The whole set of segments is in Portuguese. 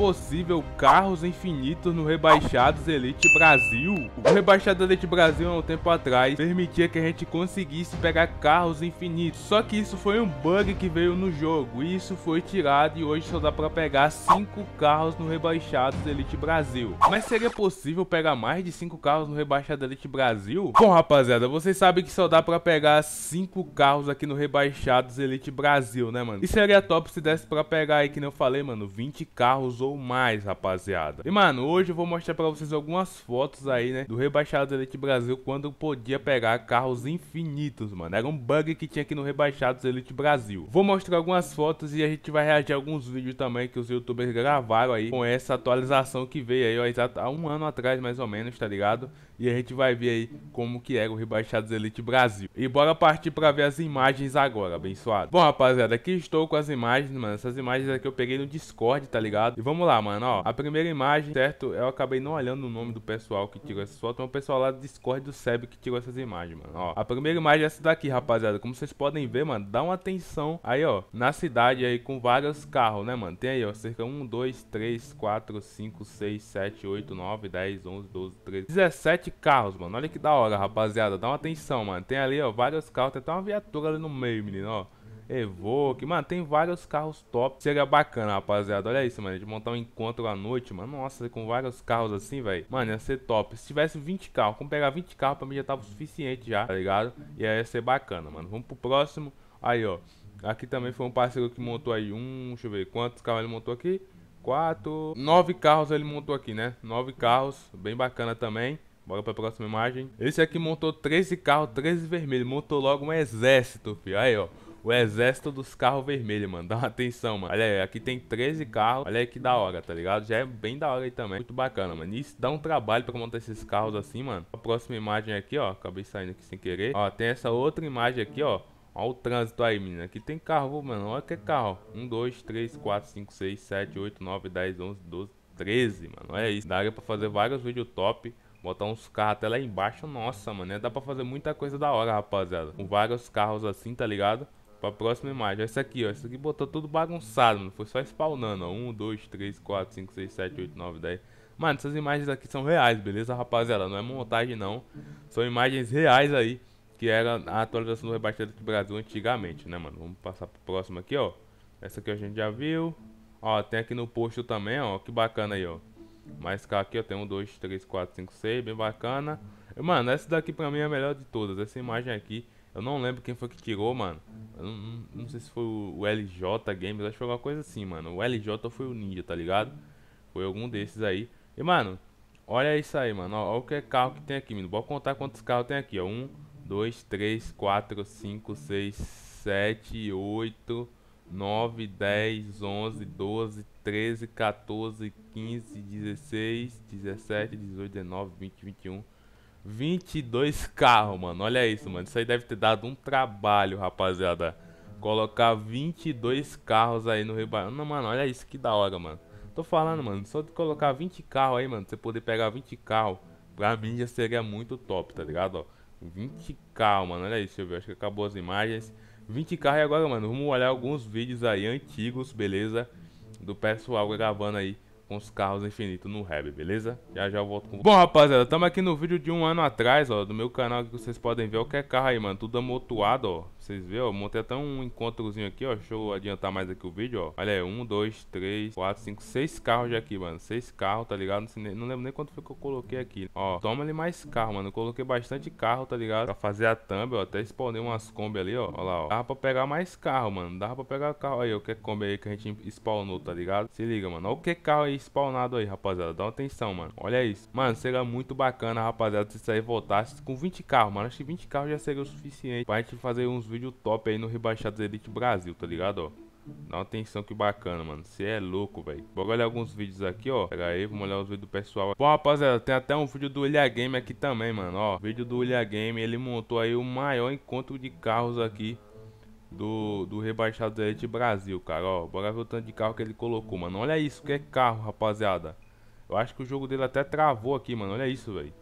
possível carros infinitos no Rebaixados Elite Brasil. O Rebaixados Elite Brasil, há um tempo atrás, permitia que a gente conseguisse pegar carros infinitos. Só que isso foi um bug que veio no jogo, e isso foi tirado e hoje só dá pra pegar 5 carros no Rebaixados Elite Brasil. Mas seria possível pegar mais de 5 carros no Rebaixados Elite Brasil? Bom, rapaziada, vocês sabem que só dá pra pegar 5 carros aqui no Rebaixados Elite Brasil, né, mano? E seria top se desse pra pegar aí, que nem eu falei, mano, 20 carros ou ou mais, rapaziada. E, mano, hoje eu vou mostrar pra vocês algumas fotos aí, né, do rebaixado Elite Brasil quando podia pegar carros infinitos, mano. Era um bug que tinha aqui no Rebaixados Elite Brasil. Vou mostrar algumas fotos e a gente vai reagir a alguns vídeos também que os youtubers gravaram aí com essa atualização que veio aí, ó, exato, há um ano atrás mais ou menos, tá ligado? E a gente vai ver aí como que era o Rebaixados Elite Brasil. E bora partir pra ver as imagens agora, abençoado. Bom, rapaziada, aqui estou com as imagens, mano. Essas imagens aqui eu peguei no Discord, tá ligado? E vamos vamos lá, mano. Ó, a primeira imagem, certo? Eu acabei não olhando o nome do pessoal que tirou essas fotos, mas o pessoal lá do Discord do SEB que tirou essas imagens, mano. Ó, a primeira imagem é essa daqui, rapaziada. Como vocês podem ver, mano, dá uma atenção aí, ó, na cidade aí com vários carros, né, mano? Tem aí, ó, cerca 1, 2, 3, 4, 5, 6, 7, 8, 9, 10, 11, 12, 13, 17 carros, mano. Olha que da hora, rapaziada. Dá uma atenção, mano. Tem ali, ó, vários carros. Tem até uma viatura ali no meio, menino, ó. Evoque, mano, tem vários carros top. Seria bacana, rapaziada. Olha isso, mano. De montar um encontro à noite, mano. Nossa, com vários carros assim, velho. Mano, ia ser top. Se tivesse 20 carros, como pegar 20 carros pra mim já tava o suficiente já, tá ligado? E aí ia ser bacana, mano. Vamos pro próximo. Aí, ó. Aqui também foi um parceiro que montou aí um. Deixa eu ver quantos carros ele montou aqui. Quatro. Nove carros ele montou aqui, né? Nove carros. Bem bacana também. Bora pra próxima imagem. Esse aqui montou 13 carros, 13 vermelhos. Montou logo um exército, filho. Aí, ó. O exército dos carros vermelhos, mano. Dá uma atenção, mano. Olha aí, aqui tem 13 carros. Olha aí que da hora, tá ligado? Já é bem da hora aí também. Muito bacana, mano. isso dá um trabalho pra montar esses carros assim, mano. A próxima imagem aqui, ó. Acabei saindo aqui sem querer. Ó, tem essa outra imagem aqui, ó. Olha o trânsito aí, menina. Aqui tem carro, mano. Olha que carro. 1, 2, 3, 4, 5, 6, 7, 8, 9, 10, 11, 12, 13, mano. Olha isso. Daria pra fazer vários vídeos top. Botar uns carros até lá embaixo. Nossa, mano. Dá pra fazer muita coisa da hora, rapaziada. Com vários carros assim, tá ligado? Pra próxima imagem. Essa aqui, ó. Essa aqui botou tudo bagunçado, mano. Foi só spawnando, ó. 1, 2, 3, 4, 5, 6, 7, 8, 9, 10. Mano, essas imagens aqui são reais, beleza, rapaziada? Não é montagem, não. São imagens reais aí. Que era a atualização do rebaixamento do Brasil antigamente, né, mano? Vamos passar pro próximo aqui, ó. Essa aqui a gente já viu. Ó, tem aqui no posto também, ó. Que bacana aí, ó. Mais cá aqui, ó. Tem 1, 2, 3, 4, 5, 6. Bem bacana. Mano, essa daqui pra mim é a melhor de todas. Essa imagem aqui eu não lembro quem foi que tirou, mano. Não, não, não, sei se foi o LJ Games, acho que foi alguma coisa assim, mano. O LJ ou foi o Ninja, tá ligado? Foi algum desses aí. E, mano, olha isso aí, mano. Olha o que é carro que tem aqui, mano. Bora contar quantos carros tem aqui, ó. 1, 2, 3, 4, 5, 6, 7, 8, 9, 10, 11, 12, 13, 14, 15, 16, 17, 18, 19, 20, 21... 22 carros, mano. Olha isso, mano. Isso aí deve ter dado um trabalho, rapaziada. Colocar 22 carros aí no rebaixo. Não, Mano, olha isso, que da hora, mano. Tô falando, mano. Só de colocar 20 carros aí, mano. Você poder pegar 20 carros. Pra mim já seria muito top, tá ligado? Ó, 20 carros, mano. Olha isso, deixa eu ver. Acho que acabou as imagens. 20 carros e agora, mano. Vamos olhar alguns vídeos aí antigos, beleza? Do pessoal gravando aí com os carros infinitos no Reb, beleza? Já já eu volto com Bom, rapaziada, estamos aqui no vídeo de um ano atrás, ó, do meu canal que vocês podem ver o que é carro aí, mano, tudo amotuado, ó. Vocês vê, ó, montei até um encontrozinho aqui, ó, deixa eu adiantar mais aqui o vídeo, ó. Olha aí, um, dois, três, quatro, cinco, seis carros já aqui, mano, seis carros, tá ligado? Não, não lembro nem quanto foi que eu coloquei aqui, ó. Toma ali mais carro, mano, eu coloquei bastante carro, tá ligado? Pra fazer a thumb, ó, até spawnei umas Kombi ali, ó, ó lá, ó. Dava pra pegar mais carro, mano, dava pra pegar carro aí, o que é Kombi aí que a gente spawnou, tá ligado? Se liga, mano, olha o que é carro aí spawnado aí, rapaziada. Dá uma atenção, mano. Olha isso. Mano, seria muito bacana, rapaziada, se isso aí voltasse com 20 carros, mano. Acho que 20 carros já seria o suficiente pra gente fazer uns vídeos top aí no Rebaixados Elite Brasil, tá ligado, ó? Dá uma atenção que bacana, mano. Você é louco, velho. Bora olhar alguns vídeos aqui, ó. Pegar aí, vamos olhar os vídeos do pessoal. Bom, rapaziada, tem até um vídeo do Ilha Game aqui também, mano. Ó, vídeo do Ilha Game. Ele montou aí o maior encontro de carros aqui do, do rebaixado aí gente Brasil, cara. Ó, bora ver o tanto de carro que ele colocou, mano. Olha isso, que é carro, rapaziada. Eu acho que o jogo dele até travou aqui, mano. Olha isso, velho.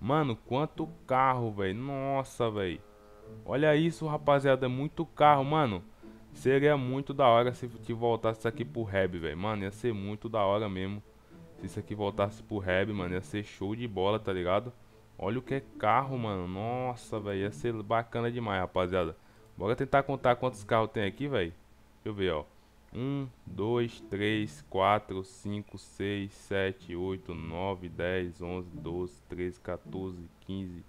Mano, quanto carro, velho. Nossa, velho. Olha isso, rapaziada. é Muito carro, mano. Seria muito da hora se te voltasse isso aqui pro Reb, velho. Mano, ia ser muito da hora mesmo. Se isso aqui voltasse pro Reb, mano, ia ser show de bola, tá ligado? Olha o que é carro, mano. Nossa, velho. Ia ser bacana demais, rapaziada. Bora tentar contar quantos carros tem aqui, velho. Deixa eu ver, ó. 1, 2, 3, 4, 5, 6, 7, 8, 9, 10, 11, 12, 13, 14, 15,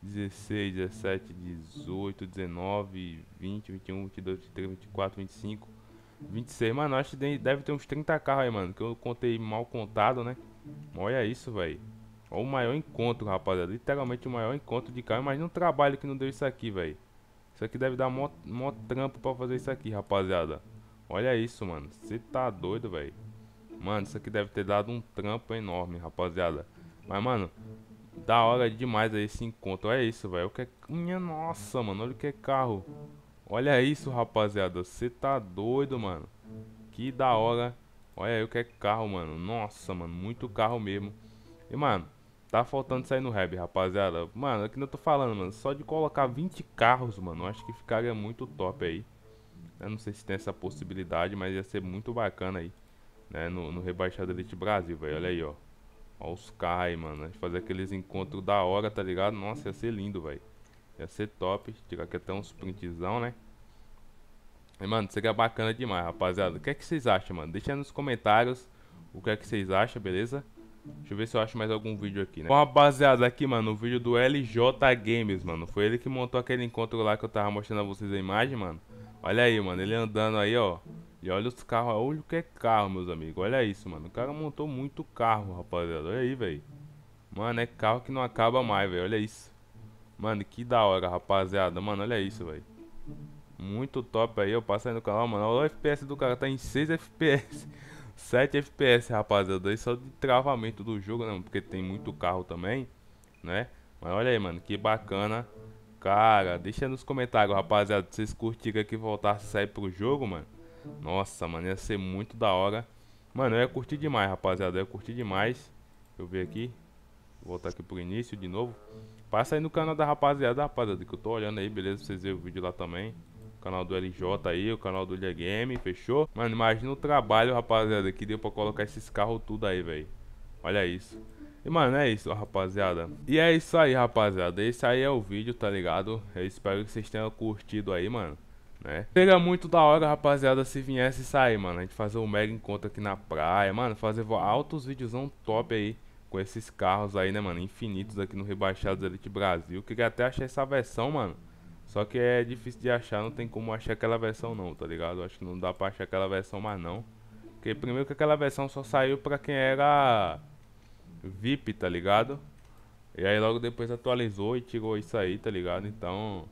16, 17, 18, 19, 20, 21, 22, 23, 24, 25, 26. Mano, acho que deve ter uns 30 carros aí, mano. Que eu contei mal contado, né? Olha isso, velho. Olha o maior encontro, rapaziada. Literalmente o maior encontro de carro. Imagina o trabalho que não deu isso aqui, velho. Isso aqui deve dar mó, mó trampo pra fazer isso aqui, rapaziada. Olha isso, mano. Você tá doido, velho. Mano, isso aqui deve ter dado um trampo enorme, rapaziada. Mas, mano, da hora demais aí esse encontro. Olha isso, velho. É que... Minha nossa, mano. Olha o que é carro. Olha isso, rapaziada. Você tá doido, mano. Que da hora. Olha aí o que é carro, mano. Nossa, mano. Muito carro mesmo. E, mano, Tá faltando sair no rap, rapaziada. Mano, é que tô falando, mano. Só de colocar 20 carros, mano, acho que ficaria muito top aí. Eu não sei se tem essa possibilidade, mas ia ser muito bacana aí. Né, no, no Rebaixado Elite Brasil, velho. Olha aí, ó. Ó os carros aí, mano. fazer aqueles encontros da hora, tá ligado? Nossa, ia ser lindo, velho. Ia ser top. Tirar aqui até uns printzão, né? E, mano, seria bacana demais, rapaziada. O que é que vocês acham, mano? Deixa nos comentários o que é que vocês acham, beleza? Deixa eu ver se eu acho mais algum vídeo aqui, né? Bom, rapaziada, aqui, mano, o vídeo do LJ Games, mano. Foi ele que montou aquele encontro lá que eu tava mostrando a vocês a imagem, mano. Olha aí, mano, ele andando aí, ó. E olha os carros, olha o que é carro, meus amigos. Olha isso, mano. O cara montou muito carro, rapaziada. Olha aí, velho. Mano, é carro que não acaba mais, velho. Olha isso. Mano, que da hora, rapaziada. Mano, olha isso, velho. Muito top aí, eu passo aí no canal, mano. Olha o FPS do cara, tá em 6 FPS. 7 FPS, rapaziada. Isso é de travamento do jogo, né? Porque tem muito carro também, né? Mas olha aí, mano, que bacana. Cara, deixa nos comentários, rapaziada, vocês curtiram aqui voltar a sair pro jogo, mano. Nossa, mano, ia ser muito da hora. Mano, eu ia curtir demais, rapaziada. Eu ia curtir demais. Deixa eu ver aqui. voltar aqui pro início de novo. Passa aí no canal da rapaziada, rapaziada, que eu tô olhando aí, beleza? Pra vocês verem o vídeo lá também canal do LJ aí, o canal do Ilha Game, fechou? Mano, imagina o trabalho, rapaziada, que deu pra colocar esses carros tudo aí, velho. Olha isso. E, mano, é isso, rapaziada. E é isso aí, rapaziada. Esse aí é o vídeo, tá ligado? Eu espero que vocês tenham curtido aí, mano. Né? Seria muito da hora, rapaziada, se viesse sair, mano. A gente fazer um mega encontro aqui na praia, mano. Fazer altos videozão top aí com esses carros aí, né, mano? Infinitos aqui no Rebaixados Elite Brasil. Queria até achar essa versão, mano. Só que é difícil de achar, não tem como achar aquela versão não, tá ligado? Acho que não dá pra achar aquela versão mais não. Porque primeiro que aquela versão só saiu pra quem era VIP, tá ligado? E aí logo depois atualizou e tirou isso aí, tá ligado? Então,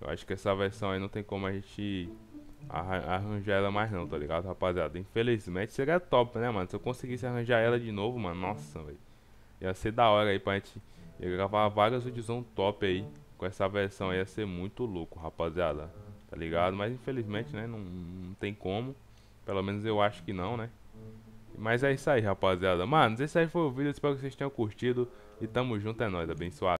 eu acho que essa versão aí não tem como a gente arranjar ela mais não, tá ligado, rapaziada? Infelizmente seria top, né, mano? Se eu conseguisse arranjar ela de novo, mano, nossa, velho. Ia ser da hora aí pra gente gravar várias edições top aí com essa versão aí ia ser muito louco, rapaziada. Tá ligado? Mas infelizmente, né? Não, não tem como. Pelo menos eu acho que não, né? Mas é isso aí, rapaziada. Mano, esse aí foi o vídeo. Espero que vocês tenham curtido. E tamo junto, é nóis, abençoado.